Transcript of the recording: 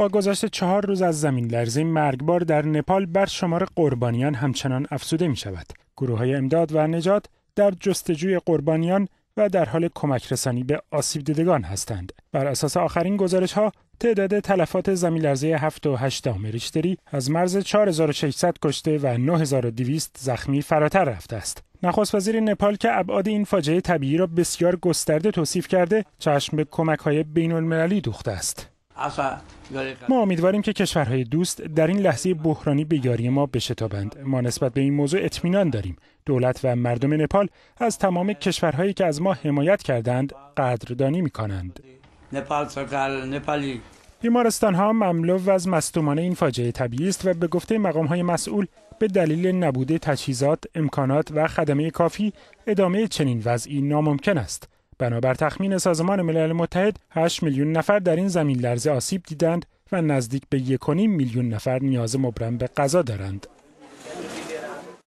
با گذشت چهار روز از زمین لرزه مرگبار در نپال بر شمار قربانیان همچنان افسوده می شود. گروه های امداد و نجات در جستجوی قربانیان و در حال کمک رسانی به آسیب دیدگان هستند. بر اساس آخرین گزارش ها تعداد تلفات زمین لرزه 7 و 8 ریشتری از مرز 4600 کشته و 9200 زخمی فراتر رفته است. نخست وزیر نپال که ابعاد این فاجعه طبیعی را بسیار گسترده توصیف کرده، چشم به کمک های بین المللی دوخته است. ما امیدواریم که کشورهای دوست در این لحظه بحرانی به ما بشتابند ما نسبت به این موضوع اطمینان داریم دولت و مردم نپال از تمام کشورهایی که از ما حمایت کردند قدردانی می کنند بیمارستان ها مملو از مصدومان این فاجعه طبیعی است و به گفته مقام های مسئول به دلیل نبوده تجهیزات، امکانات و خدمه کافی ادامه چنین وضعی ناممکن است. بنابر تخمین سازمان ملل متحد 8 میلیون نفر در این زمین لرزه آسیب دیدند و نزدیک به 1.5 میلیون نفر نیاز مبرم به غذا دارند.